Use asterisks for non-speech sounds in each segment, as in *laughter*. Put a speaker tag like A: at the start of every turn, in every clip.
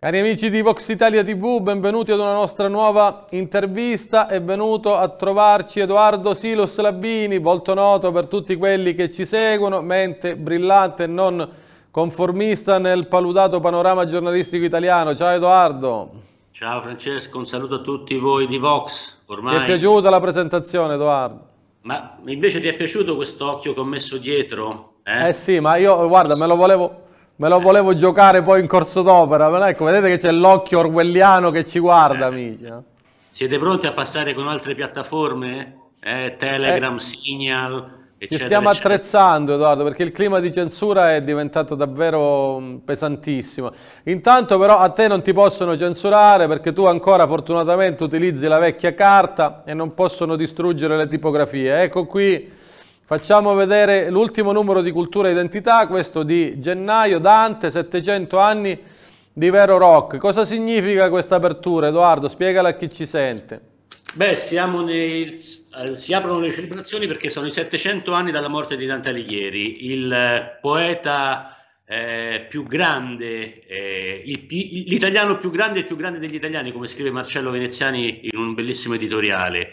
A: Cari amici di Vox Italia TV, benvenuti ad una nostra nuova intervista. È venuto a trovarci Edoardo Silos Labini, molto noto per tutti quelli che ci seguono, mente brillante e non conformista nel paludato panorama giornalistico italiano. Ciao Edoardo.
B: Ciao Francesco, un saluto a tutti voi di Vox. Ormai... Ti è piaciuta la
A: presentazione Edoardo?
B: Ma invece ti è piaciuto quest'occhio che ho messo dietro? Eh? eh
A: sì, ma io guarda, me lo volevo Me lo volevo giocare poi in corso d'opera, ma ecco, vedete che c'è l'occhio orwelliano che ci guarda, eh. amici.
B: Siete pronti a passare con altre piattaforme? Eh, Telegram, eh. Signal, eccetera, Ci stiamo eccetera.
A: attrezzando, Edoardo, perché il clima di censura è diventato davvero mm, pesantissimo. Intanto però a te non ti possono censurare perché tu ancora fortunatamente utilizzi la vecchia carta e non possono distruggere le tipografie. Ecco qui Facciamo vedere l'ultimo numero di Cultura e Identità, questo di gennaio, Dante, 700 anni di vero rock. Cosa significa questa apertura, Edoardo? Spiegala a chi ci sente.
B: Beh, nei, eh, si aprono le celebrazioni perché sono i 700 anni dalla morte di Dante Alighieri, il eh, poeta eh, più grande, eh, l'italiano più grande e il più grande degli italiani, come scrive Marcello Veneziani in un bellissimo editoriale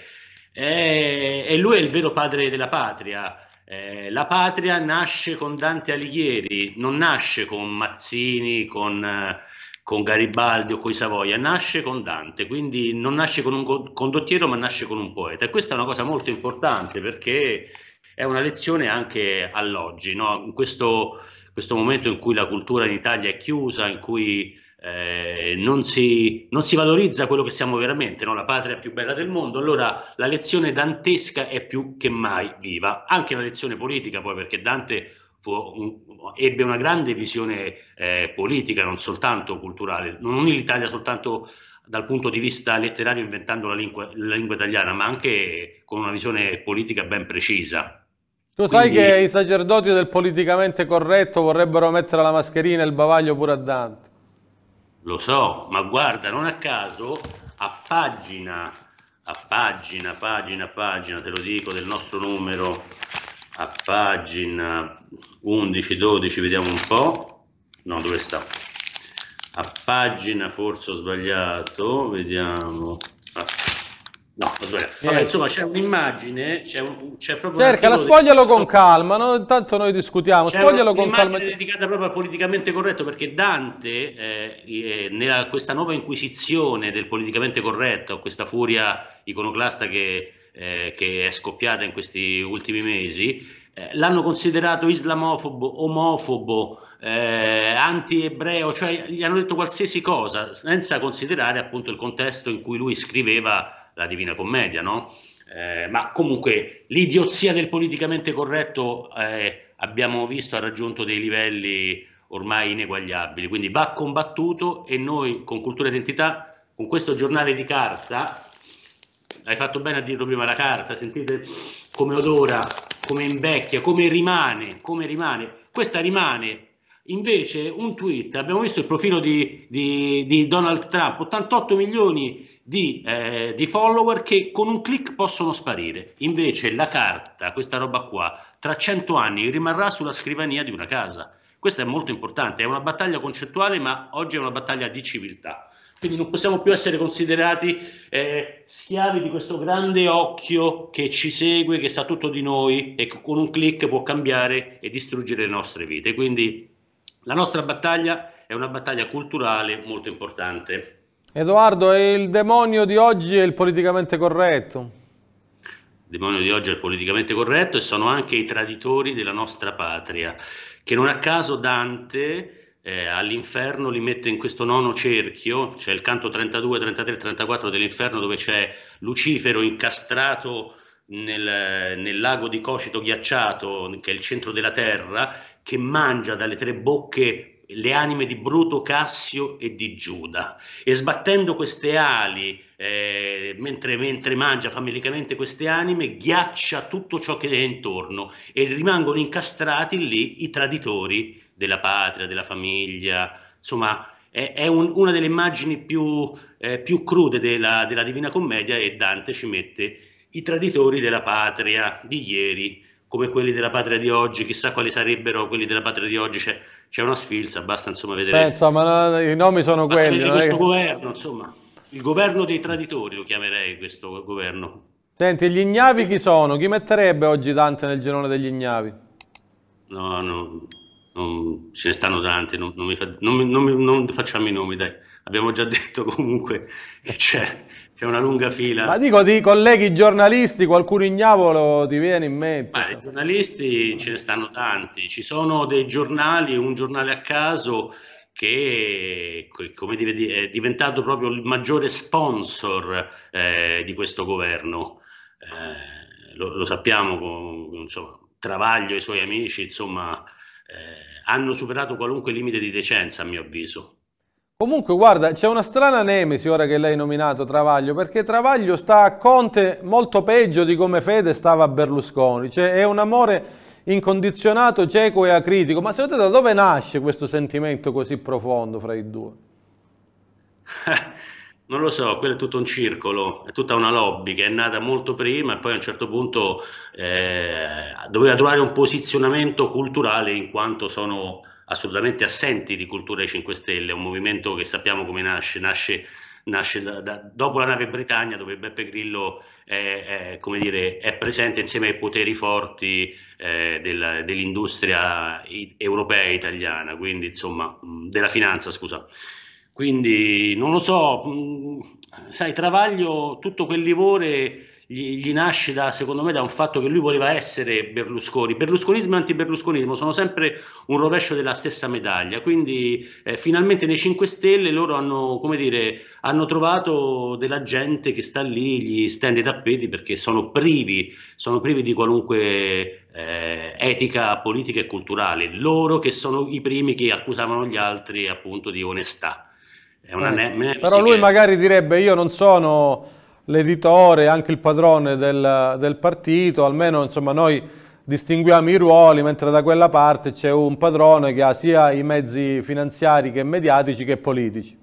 B: e, lui è il vero padre della patria. Eh, la patria nasce con Dante Alighieri, non nasce con Mazzini, con, eh, con Garibaldi o con i Savoia, nasce con Dante, quindi non nasce con un condottiero ma nasce con un poeta. E questa è una cosa molto importante perché è una lezione anche all'oggi, no? in questo, questo, momento in cui la cultura in Italia è chiusa, in cui eh, non, si, non, si, valorizza quello che siamo veramente, no? la patria più bella del mondo, allora la lezione dantesca è più che mai viva, anche la lezione politica poi perché Dante un, ebbe una grande visione eh, politica, non soltanto culturale, non unì l'Italia soltanto dal punto di vista letterario inventando la lingua, la lingua italiana, ma anche con una visione politica ben precisa.
A: Tu sai che i sacerdoti del politicamente corretto vorrebbero mettere la mascherina e il bavaglio pure a Dante.
B: Lo so, ma guarda, non a caso a pagina, a pagina, pagina, pagina, te lo dico del nostro numero, a pagina 11, 12, vediamo un po'. No, dove sta? A pagina, forse ho sbagliato, vediamo. Ah. No, eh. Vabbè, insomma, c'è un'immagine, c'è, un, c'è proprio. Cercalo, spoglialo di... con
A: calma, no? intanto noi
B: discutiamo. C'è spoglialo con calma. È dedicata proprio al politicamente corretto perché Dante, eh, eh, nella, questa nuova inquisizione del politicamente corretto, questa furia iconoclasta che, eh, che è scoppiata in questi ultimi mesi, eh, l'hanno considerato islamofobo, omofobo, eh, anti-ebreo, cioè gli hanno detto qualsiasi cosa, senza considerare appunto il contesto in cui lui scriveva la Divina Commedia, no? Eh, ma comunque l'idiozia del politicamente corretto eh, abbiamo visto ha raggiunto dei livelli ormai ineguagliabili, quindi va combattuto e noi con Cultura Identità, con questo giornale di carta, hai fatto bene a dirlo prima la carta, sentite come odora, come invecchia, come rimane, come rimane, questa rimane Invece un tweet, abbiamo visto il profilo di, di, di Donald Trump, 88 milioni di, eh, di, follower che con un click possono sparire. Invece la carta, questa roba qua, tra 100 anni rimarrà sulla scrivania di una casa. Questo è molto importante, è una battaglia concettuale ma oggi è una battaglia di civiltà. Quindi non possiamo più essere considerati eh, schiavi di questo grande occhio che ci segue, che sa tutto di noi e che con un click può cambiare e distruggere le nostre vite. Quindi la nostra battaglia è una battaglia culturale molto importante.
A: Edoardo, il demonio di oggi è il politicamente corretto.
B: Il demonio di oggi è il politicamente corretto e sono anche i traditori della nostra patria, che non a caso Dante... Eh, all'inferno li mette in questo nono cerchio, c'è cioè il canto 32, 33, 34 dell'inferno dove c'è Lucifero incastrato nel, nel, lago di Cocito ghiacciato, che è il centro della Terra, che mangia dalle tre bocche le anime di Bruto, Cassio e di Giuda e sbattendo queste ali eh, mentre, mentre mangia famelicamente queste anime ghiaccia tutto ciò che è intorno e rimangono incastrati lì i traditori della patria, della famiglia, insomma è, un, una delle immagini più, eh, più crude della, della Divina Commedia e Dante ci mette i traditori della patria di ieri, come quelli della patria di oggi, chissà quali sarebbero quelli della patria di oggi, c'è, c'è una sfilza, basta insomma vedere. Beh, insomma, no, i nomi sono basta quelli. Questo che... governo, insomma, il governo dei traditori lo chiamerei questo governo.
A: Senti, gli ignavi chi sono? Chi metterebbe oggi Dante nel girone degli ignavi?
B: No, no, non, ce ne stanno tanti, non, non, mi, non, facciamo i nomi, dai. Abbiamo già detto comunque che c'è c'è una lunga fila. Ma dico di
A: colleghi giornalisti, qualcuno ignavolo ti viene in mente?
B: Beh, giornalisti ce ne stanno tanti, ci sono dei giornali, un giornale a caso che dire, è diventato proprio il maggiore sponsor eh, di questo governo. Eh, lo, lo, sappiamo, insomma, Travaglio e i suoi amici, insomma, eh, hanno superato qualunque limite di decenza, a mio avviso. Comunque,
A: guarda, c'è una strana nemesi ora che l'hai nominato Travaglio, perché Travaglio sta a Conte molto peggio di come Fede stava a Berlusconi. Cioè, è un amore incondizionato, cieco e acritico. Ma secondo te da dove nasce questo sentimento così profondo fra i due?
B: *laughs* Non lo so, quello è tutto un circolo, è tutta una lobby che è nata molto prima e poi a un certo punto eh, doveva trovare un posizionamento culturale in quanto sono assolutamente assenti di Cultura dei 5 Stelle, un movimento che sappiamo come nasce, nasce, nasce da, da, dopo la nave Britannia dove Beppe Grillo è, è, dire, è presente insieme ai poteri forti eh, della, dell'industria europea e italiana, quindi insomma mm, della finanza scusa. Quindi non lo so, mh, mm, sai, Travaglio tutto quel livore gli, gli nasce da, secondo me da un fatto che lui voleva essere Berlusconi. Berlusconismo e anti-berlusconismo sono sempre un rovescio della stessa medaglia, quindi eh, finalmente nei 5 Stelle loro hanno, come dire, hanno trovato della gente che sta lì, gli stende i tappeti perché sono privi, sono privi di qualunque eh, etica politica e culturale, loro che sono i primi che accusavano gli altri appunto di onestà. Eh, però lui
A: magari direbbe io non sono l'editore, anche il padrone del, del partito, almeno insomma, noi distinguiamo i ruoli, mentre da quella parte c'è un padrone che ha sia i mezzi finanziari che mediatici che politici.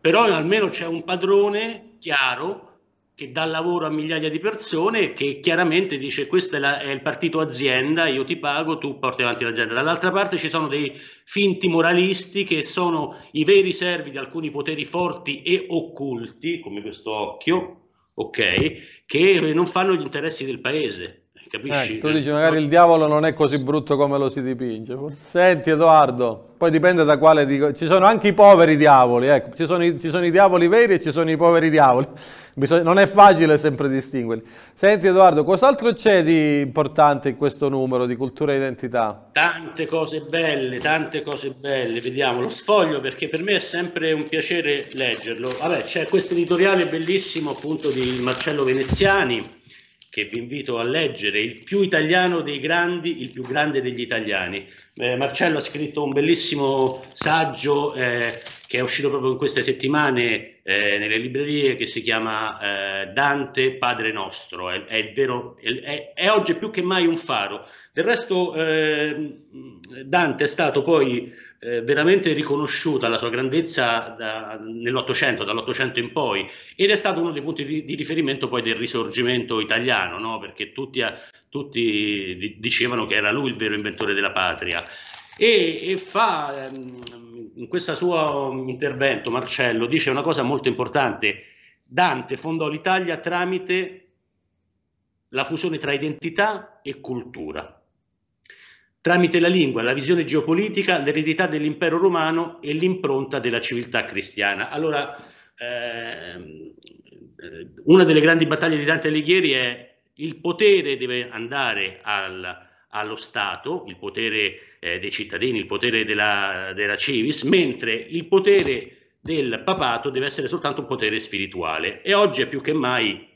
B: Però almeno c'è un padrone chiaro che dà lavoro a migliaia di persone che chiaramente dice questo è, la, è il partito azienda, io ti pago, tu porti avanti l'azienda. Dall'altra parte ci sono dei finti moralisti che sono i veri servi di alcuni poteri forti e occulti, come questo occhio, ok? Che non fanno gli interessi del paese. Eh, capisci? Eh, tu dici magari
A: il diavolo non è così brutto come lo si dipinge. Senti Edoardo, poi dipende da quale dico. Ci sono anche i poveri diavoli, ecco. ci, sono i, ci sono i diavoli veri e ci sono i poveri diavoli. *laughs* Bisogna, non è facile sempre distinguerli. Senti Edoardo, cos'altro c'è di importante in questo numero di cultura e identità?
B: Tante cose belle, tante cose belle. Vediamo lo sfoglio perché per me è sempre un piacere leggerlo. Vabbè, c'è questo editoriale bellissimo appunto di Marcello Veneziani che vi invito a leggere, il più italiano dei grandi, il più grande degli italiani. Eh, Marcello ha scritto un bellissimo saggio eh, che è uscito proprio in queste settimane eh, nelle librerie che si chiama eh, Dante Padre Nostro, è, è, vero, è, è, oggi più che mai un faro. Del resto ehm, Dante è stato poi eh, veramente riconosciuta la sua grandezza da, nell'Ottocento, dall'Ottocento in poi, ed è stato uno dei punti di, di riferimento poi del risorgimento italiano, no? perché tutti, tutti, dicevano che era lui il vero inventore della patria. E, e fa, ehm, in questo suo um, intervento, Marcello dice una cosa molto importante, Dante fondò l'Italia tramite la fusione tra identità e cultura tramite la lingua, la visione geopolitica, l'eredità dell'impero romano e l'impronta della civiltà cristiana. Allora, ehm, eh, una delle grandi battaglie di Dante Alighieri è il potere deve andare al, allo Stato, il potere eh, dei cittadini, il potere della, della civis, mentre il potere del papato deve essere soltanto un potere spirituale e oggi è più che mai,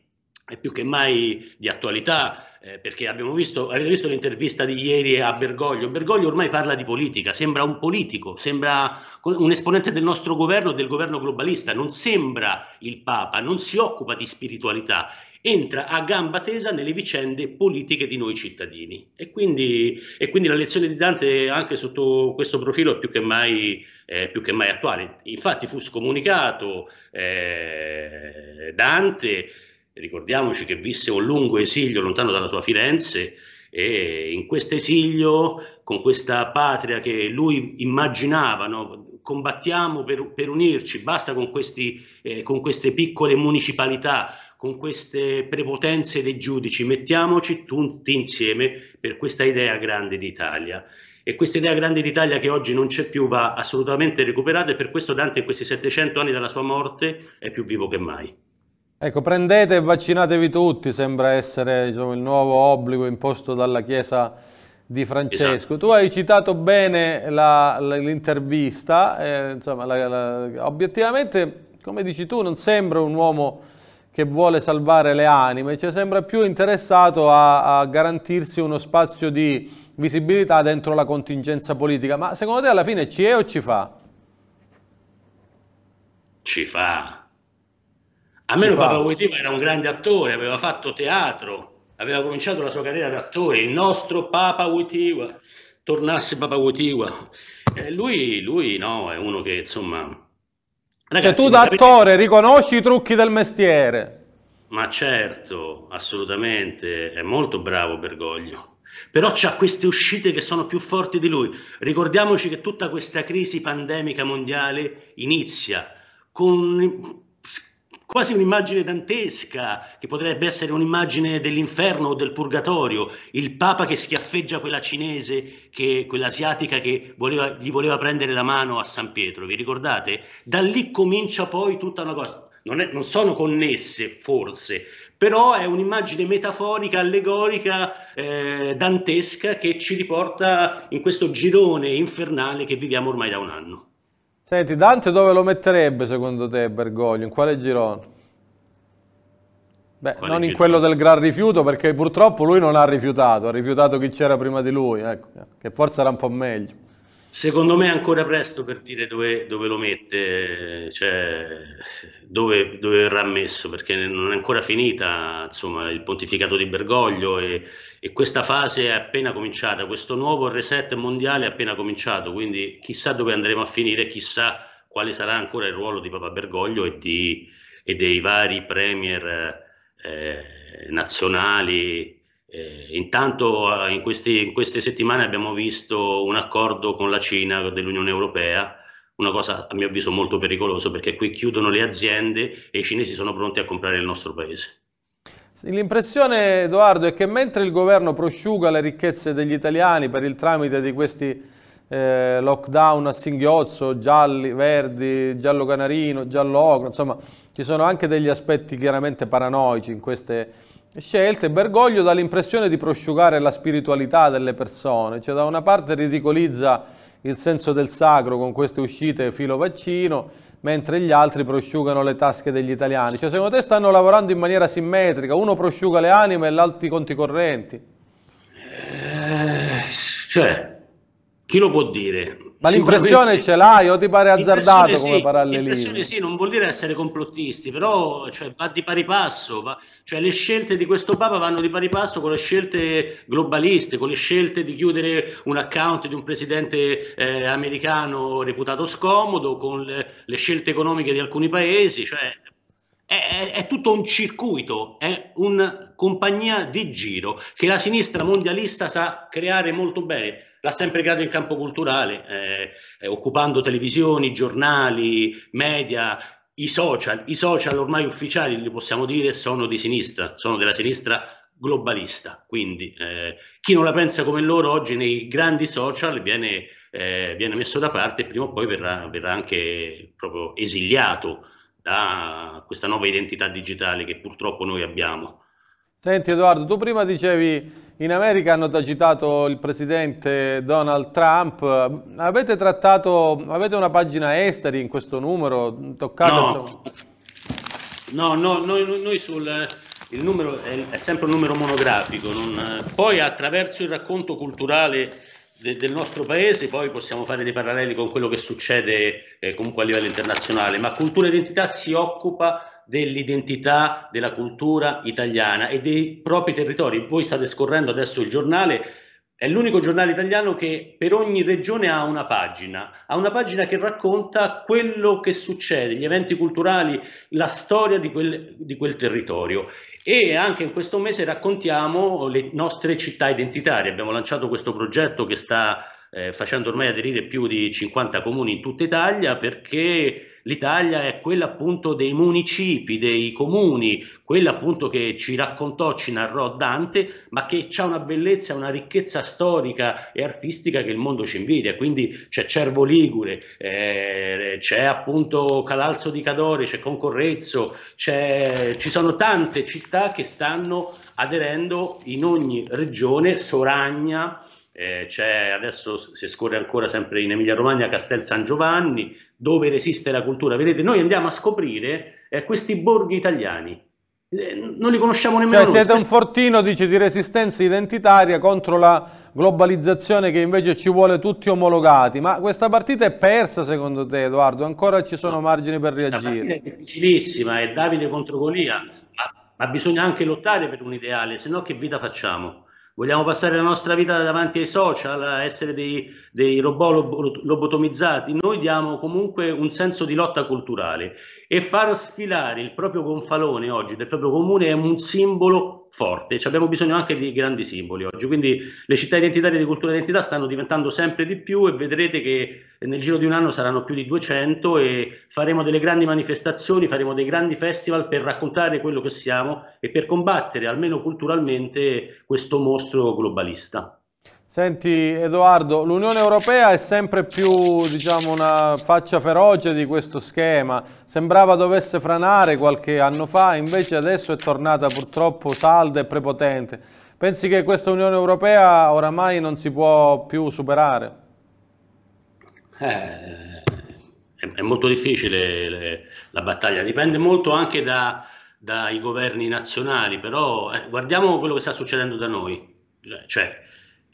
B: più che mai di attualità eh, perché abbiamo visto, avete visto l'intervista di ieri a Bergoglio, Bergoglio ormai parla di politica, sembra un politico, sembra un esponente del nostro governo, del governo globalista, non sembra il Papa, non si occupa di spiritualità, entra a gamba tesa nelle vicende politiche di noi cittadini. E quindi, e quindi la lezione di Dante anche sotto questo profilo è più che mai, eh, più che mai attuale. Infatti fu scomunicato eh, Dante Ricordiamoci che visse un lungo esilio lontano dalla sua Firenze e in questo esilio, con questa patria che lui immaginava, no? combattiamo per, per, unirci, basta con, questi, eh, con queste piccole municipalità, con queste prepotenze dei giudici, mettiamoci tutti insieme per questa idea grande d'Italia. E questa idea grande d'Italia che oggi non c'è più va assolutamente recuperata e per questo Dante in questi 700 anni dalla sua morte è più vivo che mai.
A: Ecco, prendete e vaccinatevi tutti, sembra essere diciamo, il nuovo obbligo imposto dalla Chiesa di Francesco. Esatto. Tu hai citato bene l'intervista, eh, obiettivamente, come dici tu, non sembra un uomo che vuole salvare le anime, cioè sembra più interessato a, a garantirsi uno spazio di visibilità dentro la contingenza politica. Ma secondo te alla fine ci è o ci fa?
B: Ci fa, a meno Papa Wojtyla era un grande attore, aveva fatto teatro, aveva cominciato la sua carriera da attore, il nostro Papa Wojtyla, tornasse Papa Wojtyla. Eh, lui, lui no, è uno che insomma... Cioè,
A: ragazzi, cioè, tu da attore riconosci i trucchi del mestiere.
B: Ma certo, assolutamente, è molto bravo Bergoglio. Però c'ha queste uscite che sono più forti di lui. Ricordiamoci che tutta questa crisi pandemica mondiale inizia con quasi un'immagine dantesca, che potrebbe essere un'immagine dell'inferno o del purgatorio, il Papa che schiaffeggia quella cinese, che, quella asiatica che voleva, gli voleva prendere la mano a San Pietro, vi ricordate? Da lì comincia poi tutta una cosa, non, è, non sono connesse forse, però è un'immagine metaforica, allegorica, eh, dantesca che ci riporta in questo girone infernale che viviamo ormai da un anno.
A: Senti, Dante dove lo metterebbe secondo te Bergoglio? In quale girone? Beh, quale non girone? in quello del gran rifiuto perché purtroppo lui non ha rifiutato, ha rifiutato chi c'era prima di lui, ecco, che forse era un
B: po' meglio. Secondo me è ancora presto per dire dove, dove lo mette, cioè dove, dove, verrà messo, perché non è ancora finita insomma, il pontificato di Bergoglio e, e, questa fase è appena cominciata, questo nuovo reset mondiale è appena cominciato, quindi chissà dove andremo a finire, chissà quale sarà ancora il ruolo di Papa Bergoglio e, di, e dei vari premier eh, nazionali eh, intanto eh, in, questi, in, queste settimane abbiamo visto un accordo con la Cina dell'Unione Europea, una cosa a mio avviso molto pericolosa perché qui chiudono le aziende e i cinesi sono pronti a comprare il nostro paese.
A: L'impressione, Edoardo, è che mentre il governo prosciuga le ricchezze degli italiani per il tramite di questi eh, lockdown a singhiozzo, gialli, verdi, giallo canarino, giallo ogro, insomma ci sono anche degli aspetti chiaramente paranoici in queste scelte, Bergoglio dà l'impressione di prosciugare la spiritualità delle persone, cioè da una parte ridicolizza il senso del sacro con queste uscite filo vaccino, mentre gli altri prosciugano le tasche degli italiani. Cioè secondo te stanno lavorando in maniera simmetrica, uno prosciuga le anime e l'altro i conti correnti? Eh, cioè, chi lo può dire? Ma l'impressione ce l'hai o ti pare azzardato come sì, parallelismo? L'impressione
B: sì, non vuol dire essere complottisti, però cioè, va di pari passo, va, cioè, le scelte di questo Papa vanno di pari passo con le scelte globaliste, con le scelte di chiudere un account di un presidente eh, americano reputato scomodo, con le, le, scelte economiche di alcuni paesi, cioè, è, è, tutto un circuito, è una compagnia di giro che la sinistra mondialista sa creare molto bene l'ha sempre creato in campo culturale, eh, eh, occupando televisioni, giornali, media, i social, i social ormai ufficiali, li possiamo dire, sono di sinistra, sono della sinistra globalista. Quindi eh, chi non la pensa come loro oggi nei grandi social viene, eh, viene messo da parte e prima o poi verrà, verrà, anche proprio esiliato da questa nuova identità digitale che purtroppo noi abbiamo.
A: Senti Edoardo, tu prima dicevi in America hanno agitato il presidente Donald Trump. Avete trattato, avete una pagina esteri in questo numero? Toccate, no.
B: no, no, noi, noi sul, il numero è, è, sempre un numero monografico. Non, poi attraverso il racconto culturale de, del nostro paese poi possiamo fare dei paralleli con quello che succede eh, comunque a livello internazionale, ma cultura e identità si occupa dell'identità della cultura italiana e dei propri territori. Voi state scorrendo adesso il giornale, è l'unico giornale italiano che per ogni regione ha una pagina, ha una pagina che racconta quello che succede, gli eventi culturali, la storia di quel, di quel territorio. E anche in questo mese raccontiamo le nostre città identitarie. Abbiamo lanciato questo progetto che sta eh, facendo ormai aderire più di 50 comuni in tutta Italia perché l'Italia è quella appunto dei municipi, dei comuni, quella appunto che ci raccontò, ci narrò Dante, ma che ha una bellezza, una ricchezza storica e artistica che il mondo ci invidia. Quindi c'è Cervo Ligure, eh, c'è appunto Calalzo di Cadore, c'è Concorrezzo, c'è, ci sono tante città che stanno aderendo in ogni regione, Soragna, eh, c'è adesso se scorre ancora sempre in Emilia Romagna Castel San Giovanni, dove resiste la cultura. Vedete, noi andiamo a scoprire eh, questi borghi italiani. Eh, non li conosciamo nemmeno cioè, Siete un
A: fortino, dice, di resistenza identitaria contro la globalizzazione che invece ci vuole tutti omologati. Ma questa partita è persa secondo te, Edoardo? Ancora ci sono margini per reagire?
B: Questa partita è difficilissima, è Davide contro Golia, ma, ma bisogna anche lottare per un ideale, se no che vita facciamo? Vogliamo passare la nostra vita davanti ai social, a essere dei, dei robot lobotomizzati? Noi diamo comunque un senso di lotta culturale e far sfilare il proprio gonfalone oggi del proprio comune è un simbolo forte, cioè abbiamo bisogno anche di grandi simboli oggi, quindi le città identitarie di cultura e identità stanno diventando sempre di più e vedrete che nel giro di un anno saranno più di 200 e faremo delle grandi manifestazioni, faremo dei grandi festival per raccontare quello che siamo e per combattere almeno culturalmente questo mostro globalista.
A: Senti Edoardo, l'Unione Europea è sempre più diciamo, una faccia feroce di questo schema, sembrava dovesse franare qualche anno fa, invece adesso è tornata purtroppo salda e prepotente. Pensi che questa Unione Europea oramai non si può più superare?
B: Eh, è molto difficile le, eh, la battaglia, dipende molto anche da, dai governi nazionali, però eh, guardiamo quello che sta succedendo da noi. Cioè,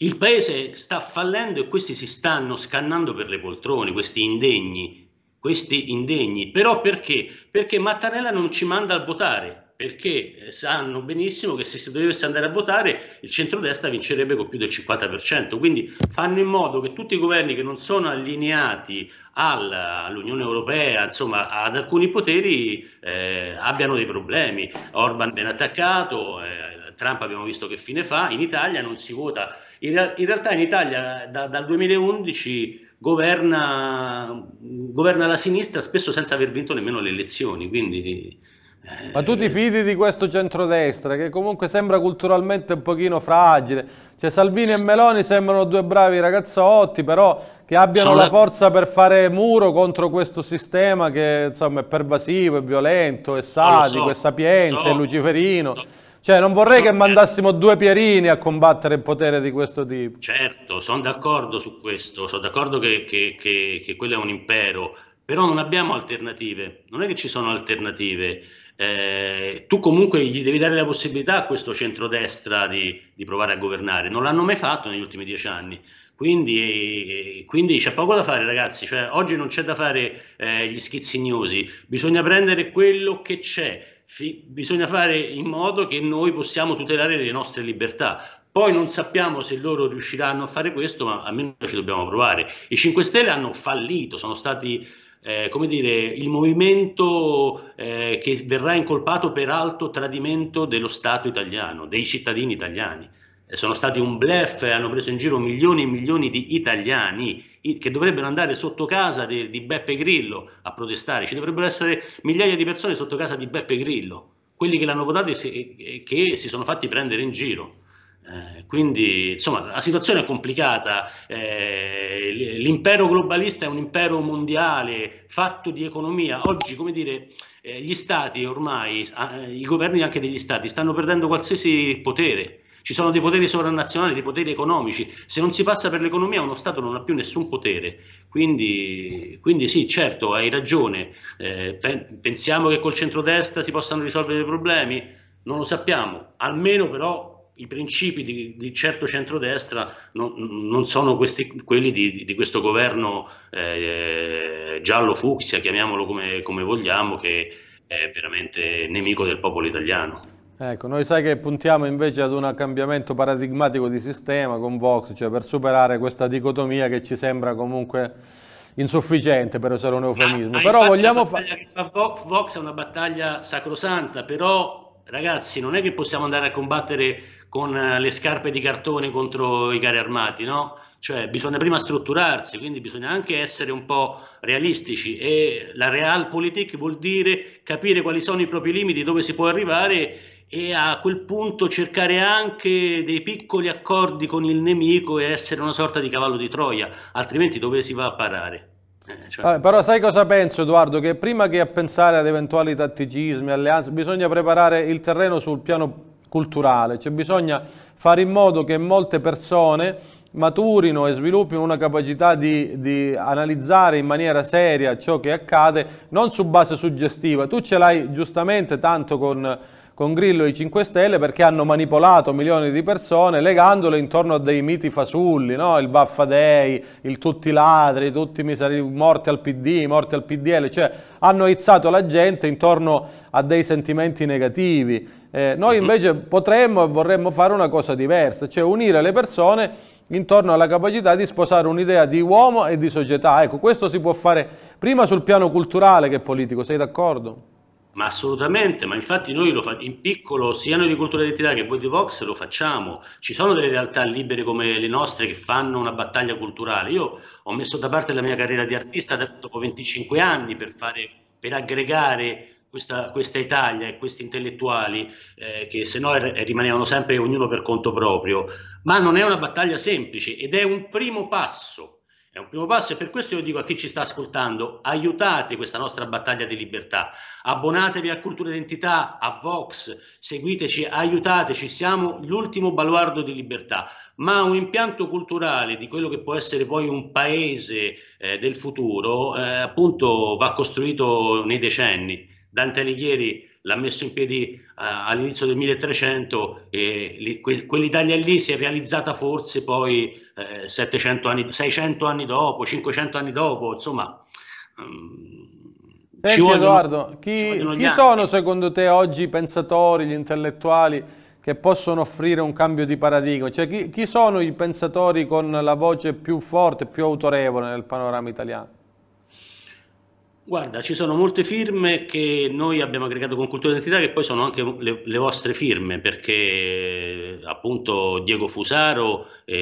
B: il paese sta fallendo e questi si stanno scannando per le poltrone, questi indegni, questi indegni. Però perché? Perché Mattarella non ci manda a votare, perché eh, sanno benissimo che se si dovesse andare a votare il centrodestra vincerebbe con più del 50%, quindi fanno in modo che tutti i governi che non sono allineati all'Unione Europea, insomma ad alcuni poteri, eh, abbiano dei problemi. Orban ben attaccato, eh, Trump abbiamo visto che fine fa, in Italia non si vota. In, in realtà in Italia da, dal 2011 governa, governa, la sinistra spesso senza aver vinto nemmeno le elezioni, quindi...
A: Eh, Ma tu ti fidi di questo centrodestra che comunque sembra culturalmente un pochino fragile, cioè Salvini e Meloni sembrano due bravi ragazzotti però che abbiano la forza per fare muro contro questo sistema che insomma è pervasivo, è violento, è oh, sadico, so, è sapiente, so, è luciferino. So. Cioè, non vorrei che mandassimo certo. due Pierini a combattere il potere di questo tipo.
B: Certo, sono d'accordo su questo, sono d'accordo che, che, che, che, quello è un impero, però non abbiamo alternative, non è che ci sono alternative. Eh, tu comunque gli devi dare la possibilità a questo centrodestra di, di provare a governare, non l'hanno mai fatto negli ultimi dieci anni. Quindi, eh, quindi c'è poco da fare, ragazzi. Cioè, oggi non c'è da fare eh, gli schizzignosi, bisogna prendere quello che c'è Fi- bisogna fare in modo che noi possiamo tutelare le nostre libertà. Poi non sappiamo se loro riusciranno a fare questo, ma almeno ci dobbiamo provare. I 5 Stelle hanno fallito, sono stati eh, come dire, il movimento eh, che verrà incolpato per alto tradimento dello Stato italiano, dei cittadini italiani. sono stati un blef, hanno preso in giro milioni e milioni di italiani che dovrebbero andare sotto casa di, di Beppe Grillo a protestare, ci dovrebbero essere migliaia di persone sotto casa di Beppe Grillo, quelli che l'hanno votato e che si sono fatti prendere in giro. Eh, quindi insomma la situazione è complicata, eh, l'impero globalista è un impero mondiale fatto di economia, oggi come dire eh, gli stati ormai, eh, i governi anche degli stati stanno perdendo qualsiasi potere, ci sono dei poteri sovranazionali, dei poteri economici. Se non si passa per l'economia, uno Stato non ha più nessun potere. Quindi, quindi sì, certo, hai ragione. Eh, pensiamo che col centrodestra si possano risolvere i problemi? Non lo sappiamo. Almeno però i principi di, di certo centrodestra non, non sono questi, quelli di, di, questo governo eh, giallo-fucsia, chiamiamolo come, come vogliamo, che è veramente nemico del popolo italiano.
A: Ecco, noi sai che puntiamo invece ad un cambiamento paradigmatico di sistema con Vox, cioè per superare questa dicotomia che ci sembra comunque insufficiente per usare un eufemismo. Ah, però vogliamo fare...
B: La battaglia fa... che fa Vox, Vox è una battaglia sacrosanta, però ragazzi non è che possiamo andare a combattere con eh, le scarpe di cartone contro i carri armati, no? Cioè bisogna prima strutturarsi, quindi bisogna anche essere un po' realistici e la realpolitik vuol dire capire quali sono i propri limiti, dove si può arrivare e a quel punto cercare anche dei piccoli accordi con il nemico e essere una sorta di cavallo di Troia, altrimenti dove si va a parare? Eh, cioè...
A: allora, però sai cosa penso Edoardo? Che prima che a pensare ad eventuali tatticismi, alleanze, bisogna preparare il terreno sul piano culturale, cioè bisogna fare in modo che molte persone maturino e sviluppino una capacità di, di, analizzare in maniera seria ciò che accade, non su base suggestiva. Tu ce l'hai giustamente tanto con con Grillo e i 5 Stelle perché hanno manipolato milioni di persone legandole intorno a dei miti fasulli, no? il Vaffadei, il tutti ladri, tutti miseri, morti al PD, morti al PDL, cioè hanno aizzato la gente intorno a dei sentimenti negativi. Eh, noi mhm. invece potremmo e vorremmo fare una cosa diversa, cioè unire le persone intorno alla capacità di sposare un'idea di uomo e di società. Ecco, questo si può fare prima sul piano culturale che politico, sei
B: d'accordo? Ma assolutamente, ma infatti noi lo fa, in piccolo, sia noi di cultura identità che voi di Vox lo facciamo. Ci sono delle realtà libere come le nostre che fanno una battaglia culturale. Io ho messo da parte la mia carriera di artista dopo 25 anni per, fare, per aggregare questa, questa, Italia e questi intellettuali eh, che se no er-, eh, rimanevano sempre ognuno per conto proprio. Ma non è una battaglia semplice ed è un primo passo è un primo passo e per questo io dico a chi ci sta ascoltando, aiutate questa nostra battaglia di libertà, abbonatevi a Cultura Identità, a Vox, seguiteci, aiutateci, siamo l'ultimo baluardo di libertà, ma un impianto culturale di quello che può essere poi un paese eh, del futuro, eh, appunto va costruito nei decenni. Dante Alighieri l'ha messo in piedi eh, all'inizio del 1300 e li, que, quell'Italia lì si è realizzata forse poi eh, 700 anni, 600 anni dopo, 500 anni dopo, insomma... Um, Senti vogliono, Edoardo, chi, chi sono
A: secondo te oggi i pensatori, gli intellettuali che possono offrire un cambio di paradigma? Cioè chi, chi sono i pensatori con la voce più forte, più autorevole nel panorama italiano?
B: Guarda, ci sono molte firme che noi abbiamo aggregato con Cultura Identità che poi sono anche le, le vostre firme perché appunto Diego Fusaro, eh,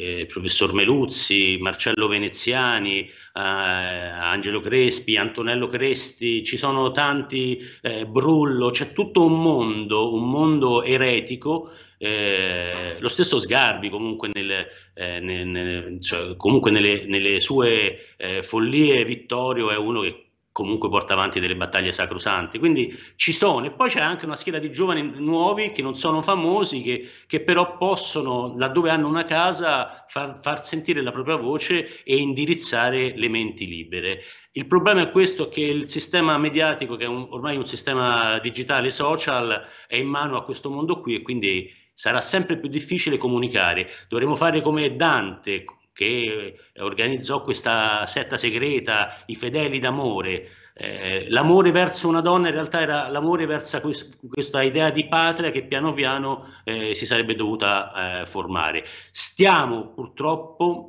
B: eh, il professor Meluzzi, Marcello Veneziani, eh, Angelo Crespi, Antonello Cresti, ci sono tanti, eh, Brullo, c'è tutto un mondo, un mondo eretico eh, lo stesso Sgarbi comunque nelle, eh, nel, nel, cioè, comunque nelle, nelle sue eh, follie Vittorio è uno che comunque porta avanti delle battaglie sacrosante, Quindi ci sono, e poi c'è anche una scheda di giovani nuovi che non sono famosi, che, che però possono, laddove hanno una casa, far, far, sentire la propria voce e indirizzare le menti libere. Il problema è questo che il sistema mediatico, che è un, ormai un sistema digitale social, è in mano a questo mondo qui e quindi sarà sempre più difficile comunicare. Dovremo fare come Dante che organizzò questa setta segreta, i fedeli d'amore. Eh, l'amore verso una donna in realtà era l'amore verso questa idea di patria che piano piano eh, si sarebbe dovuta eh, formare. Stiamo purtroppo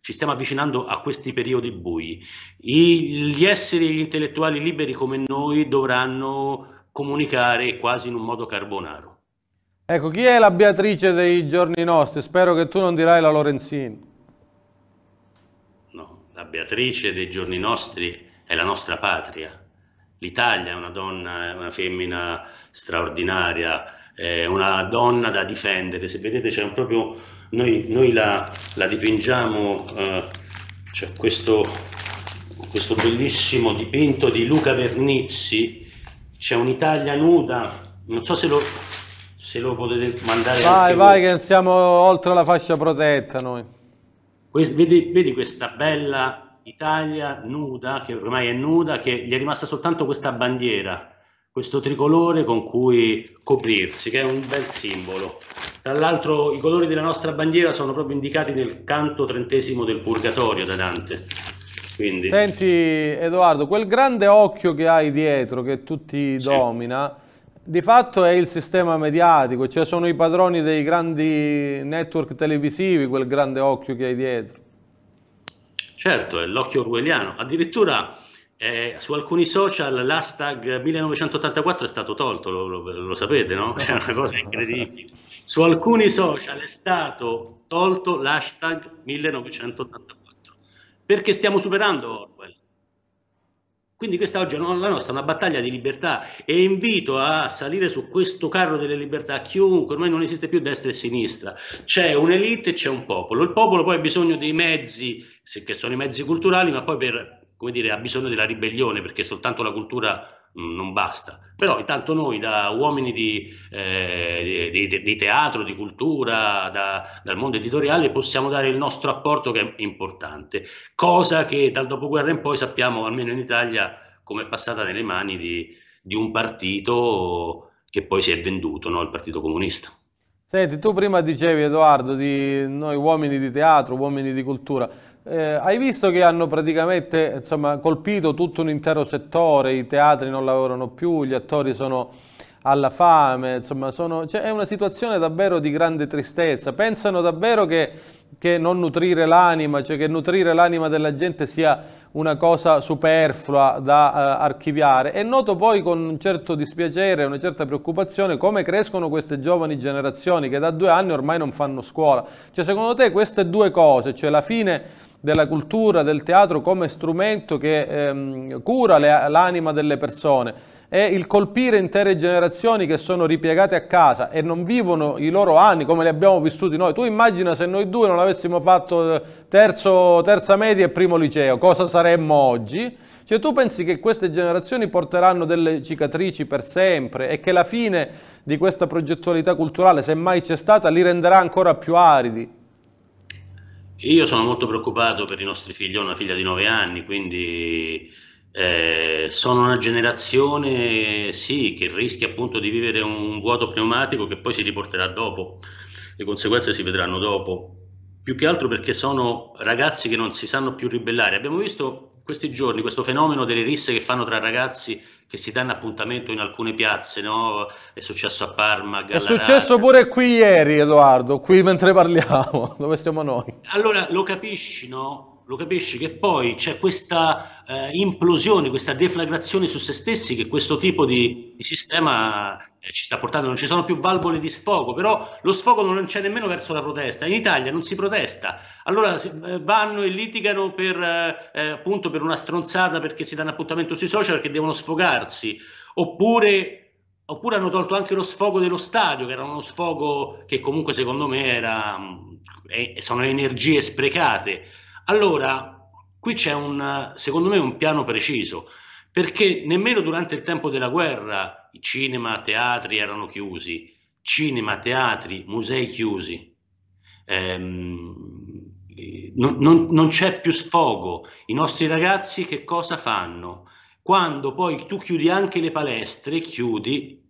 B: ci stiamo avvicinando a questi periodi bui. I, gli esseri, gli intellettuali liberi come noi dovranno comunicare quasi in un modo carbonaro.
A: Ecco, chi è la Beatrice dei giorni nostri? Spero che tu non dirai la Lorenzini.
B: No, la Beatrice dei giorni nostri è la nostra patria. L'Italia è una donna, è una femmina straordinaria, è una donna da difendere. Se vedete c'è proprio... Noi, noi la, la, dipingiamo, eh, c'è questo, questo bellissimo dipinto di Luca Vernizzi, c'è un'Italia nuda, non so se lo se lo potete mandare vai vai voi.
A: che siamo oltre la fascia protetta noi
B: Quest, vedi, vedi, questa bella Italia nuda che ormai è nuda che gli è rimasta soltanto questa bandiera questo tricolore con cui coprirsi che è un bel simbolo tra l'altro i colori della nostra bandiera sono proprio indicati nel canto trentesimo del Purgatorio da Dante quindi...
A: Senti Edoardo, quel grande occhio che hai dietro, che tutti sì. domina, di fatto è il sistema mediatico, cioè sono i padroni dei grandi network televisivi, quel grande occhio che hai dietro.
B: Certo, è l'occhio orwelliano. Addirittura eh, su alcuni social l'hashtag 1984 è stato tolto, lo, lo, lo sapete, no? È una cosa incredibile. Su alcuni social è stato tolto l'hashtag 1984. Perché stiamo superando Orwell? Quindi questa oggi è la nostra, una battaglia di libertà e invito a salire su questo carro delle libertà chiunque, ormai non esiste più destra e sinistra, c'è un'elite e c'è un popolo. Il popolo poi ha bisogno dei mezzi, che sono i mezzi culturali, ma poi per, dire, ha bisogno della ribellione, perché soltanto la cultura Mm, non basta. Però intanto noi da uomini di, eh, di, di, teatro, di cultura, da, dal mondo editoriale possiamo dare il nostro apporto che è importante, cosa che dal dopoguerra in poi sappiamo, almeno in Italia, come è passata nelle mani di, un partito che poi si è venduto, no? il Partito Comunista.
A: Senti, tu prima dicevi Edoardo di noi uomini di teatro, uomini di cultura, eh, hai visto che hanno praticamente insomma, colpito tutto un intero settore, i teatri non lavorano più, gli attori sono alla fame, insomma sono, cioè, è una situazione davvero di grande tristezza, pensano davvero che, che non nutrire l'anima, cioè che nutrire l'anima della gente sia una cosa superflua da eh, archiviare. E noto poi con un certo dispiacere, una certa preoccupazione, come crescono queste giovani generazioni che da due anni ormai non fanno scuola. Cioè, secondo te queste due cose, cioè la fine della cultura, del teatro come strumento che ehm, cura l'anima delle persone, è il colpire intere generazioni che sono ripiegate a casa e non vivono i loro anni come li abbiamo vissuti noi. Tu immagina se noi due non avessimo fatto eh, terzo, terza media e primo liceo, cosa saremmo oggi? Cioè tu pensi che queste generazioni porteranno delle cicatrici per sempre e che la fine di questa progettualità culturale, se mai c'è stata, li renderà ancora più aridi?
B: Io sono molto preoccupato per i nostri figli, ho una figlia di 9 anni, quindi eh, sono una generazione sì, che rischia appunto di vivere un vuoto pneumatico che poi si riporterà dopo, le conseguenze si vedranno dopo, più che altro perché sono ragazzi che non si sanno più ribellare. Abbiamo visto questi giorni questo fenomeno delle risse che fanno tra ragazzi che si danno appuntamento in alcune piazze, no? È successo a Parma, Gallarate. È successo
A: pure qui ieri, Edoardo, qui mentre parliamo, *laughs* dove stiamo noi.
B: Allora, lo capisci, no? lo capisci che poi c'è questa eh, implosione, questa deflagrazione su se stessi che questo tipo di, di sistema eh, ci sta portando, non ci sono più valvole di sfogo, però lo sfogo non c'è nemmeno verso la protesta, in Italia non si protesta, allora eh, vanno e litigano per, eh, eh, appunto per una stronzata perché si danno appuntamento sui social perché devono sfogarsi, oppure oppure hanno tolto anche lo sfogo dello stadio, che era uno sfogo che comunque secondo me era, mm, sono energie sprecate. Allora, qui c'è un, secondo me, un piano preciso, perché nemmeno durante il tempo della guerra i cinema, teatri erano chiusi, cinema, teatri, musei chiusi. Ehm, non, non, non c'è più sfogo. I nostri ragazzi che cosa fanno? Quando poi tu chiudi anche le palestre, chiudi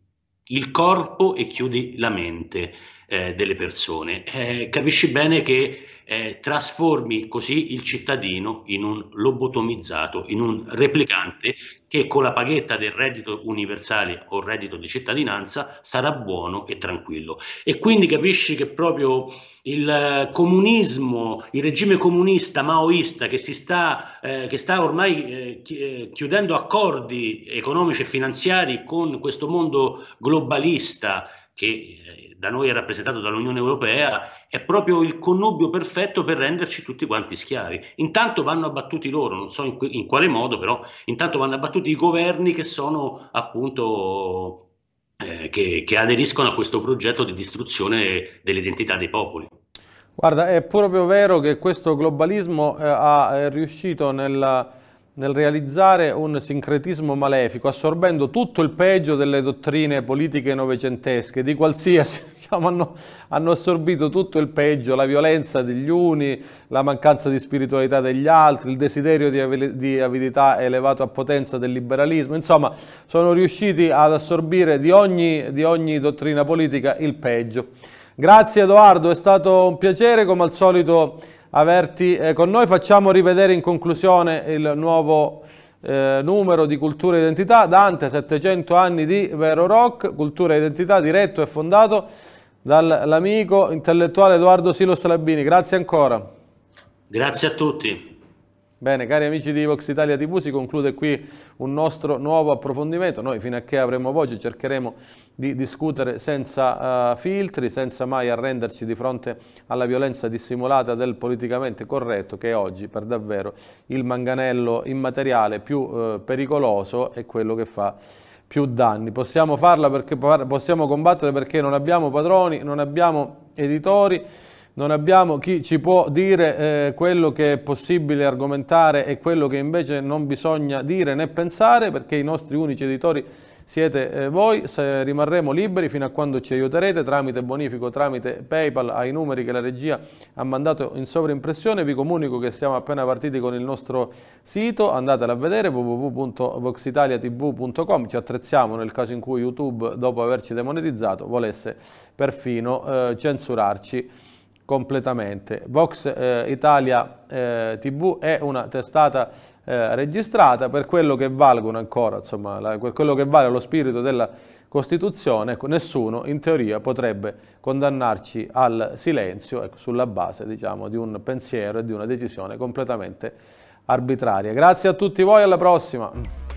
B: il corpo e chiudi la mente eh, delle persone. Eh, capisci bene che eh, trasformi così il cittadino in un lobotomizzato, in un replicante che con la paghetta del reddito universale o reddito di cittadinanza sarà buono e tranquillo. E quindi capisci che proprio il eh, comunismo, il regime comunista maoista che, si sta, eh, che sta ormai eh, eh chiudendo accordi economici e finanziari con questo mondo globalista che eh, da noi è rappresentato dall'Unione Europea, è proprio il connubio perfetto per renderci tutti quanti schiavi. Intanto vanno abbattuti loro, non so in, in quale modo, però intanto vanno abbattuti i governi che sono appunto eh, che, che aderiscono a questo progetto di distruzione dell'identità dei popoli.
A: Guarda, è proprio vero che questo globalismo eh, ha, è eh, riuscito nella nel realizzare un sincretismo malefico, assorbendo tutto il peggio delle dottrine politiche novecentesche, di qualsiasi, *laughs* diciamo, hanno, hanno, assorbito tutto il peggio, la violenza degli uni, la mancanza di spiritualità degli altri, il desiderio di, di avidità elevato a potenza del liberalismo, insomma, sono riusciti ad assorbire di ogni, di ogni dottrina politica il peggio. Grazie Edoardo, è stato un piacere, come al solito averti eh, con noi. Facciamo rivedere in conclusione il nuovo eh, numero di Cultura e Identità. Dante, 700 anni di vero rock, Cultura e Identità, diretto e fondato dall'amico intellettuale Edoardo Silos Labini. Grazie ancora.
B: Grazie a tutti.
A: Bene, cari amici di Vox Italia TV, si conclude qui un nostro nuovo approfondimento. Noi fino a che avremo voce cercheremo di discutere senza uh, filtri, senza mai arrenderci di fronte alla violenza dissimulata del politicamente corretto che è oggi per davvero il manganello immateriale più uh, pericoloso e quello che fa più danni. Possiamo farla perché possiamo combattere perché non abbiamo padroni, non abbiamo editori, non abbiamo chi ci può dire eh, quello che è possibile argomentare e quello che invece non bisogna dire né pensare perché i nostri unici editori siete eh, voi, se rimarremo liberi fino a quando ci aiuterete tramite bonifico, tramite Paypal, ai numeri che la regia ha mandato in sovrimpressione, vi comunico che siamo appena partiti con il nostro sito, andatelo a vedere www.voxitaliatv.com, ci attrezziamo nel caso in cui YouTube dopo averci demonetizzato volesse perfino eh, censurarci completamente. Vox eh, Italia eh, TV è una testata eh, registrata per quello che valgono ancora, insomma, la, per quello che vale lo spirito della Costituzione, ecco, nessuno in teoria potrebbe condannarci al silenzio ecco, sulla base diciamo, di un pensiero e di una decisione completamente arbitraria. Grazie a tutti voi, alla prossima!